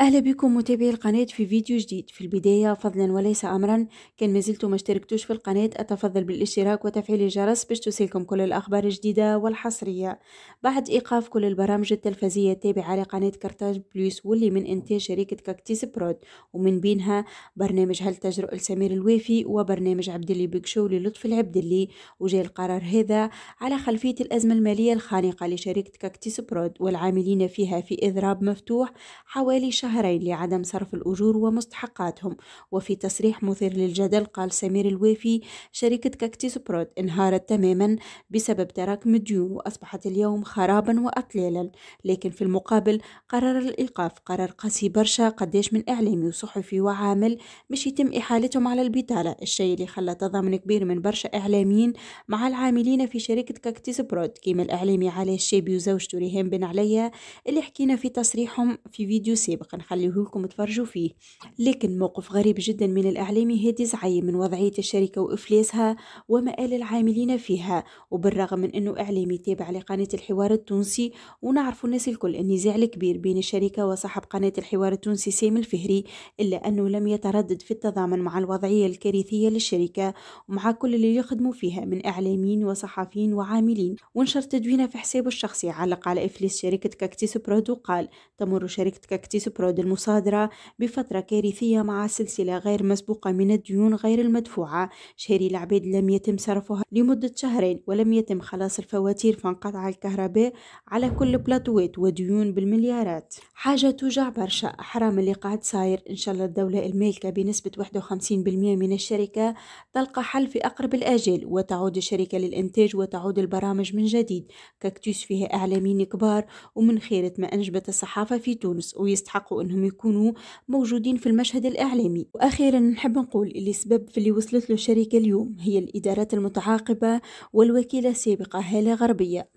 أهلا بكم متابعي القناة في فيديو جديد في البداية فضلا وليس أمرا كان مازلتو ما اشتركتوش في القناة أتفضل بالاشتراك وتفعيل الجرس باش توصلكم كل الأخبار الجديدة والحصرية بعد إيقاف كل البرامج التلفزية التابعة لقناة كارتاج بلوس واللي من إنتاج شركة كاكتيس برود ومن بينها برنامج هل تجرؤ لسمير الوافي وبرنامج عبداللي بيك شو العبد اللي وجاء القرار هذا على خلفية الأزمة المالية الخانقة لشركة كاكتيس برود والعاملين فيها في إضراب مفتوح حوالي شهر شهرين لعدم صرف الأجور ومستحقاتهم وفي تصريح مثير للجدل قال سمير الويفي شركة كاكتيس برود انهارت تماما بسبب تراكم الديون وأصبحت اليوم خرابا وأطليلا لكن في المقابل قرر الإيقاف قرار قاسي برشا قديش من إعلامي وصحفي وعامل مش يتم إحالتهم على البطالة الشيء اللي خلى تضامن كبير من برشا إعلاميين مع العاملين في شركة كاكتيس برود كيما الإعلامي علي الشيبي وزوجته ريهام بن عليا اللي حكينا في تصريحهم في فيديو سابق حنخليه لكم تفرجوا فيه لكن موقف غريب جدا من الإعلامي هادي زعيم من وضعية الشركة وإفلاسها ومآل العاملين فيها وبالرغم من أنه إعلامي تابع لقناة الحوار التونسي ونعرف الناس الكل النزاع الكبير بين الشركة وصاحب قناة الحوار التونسي سامي الفهري إلا أنه لم يتردد في التضامن مع الوضعية الكارثية للشركة ومع كل اللي يخدموا فيها من إعلاميين وصحفيين وعاملين ونشر تدوينه في حسابه الشخصي علق على إفلاس شركة كاكتيس برودو قال تمر شركة كاكتيس برودو تعرض المصادرة بفترة كارثية مع سلسلة غير مسبوقة من الديون غير المدفوعة شهري العبيد لم يتم صرفها لمدة شهرين ولم يتم خلاص الفواتير فانقطع الكهرباء على كل بلاطوات وديون بالمليارات حاجة توجع برشا حرام اللي قاعد صاير إن شاء الله الدولة المالكة بنسبة 51% من الشركة تلقى حل في أقرب الآجل وتعود الشركة للإنتاج وتعود البرامج من جديد كاكتوس فيها إعلاميين كبار ومن خيرة ما أنجبت الصحافة في تونس ويستحقوا أو أنهم يكونوا موجودين في المشهد الإعلامي وأخيرا نحب نقول اللي سبب في اللي وصلت له الشركة اليوم هي الإدارات المتعاقبة والوكيلة السابقة هالة غربية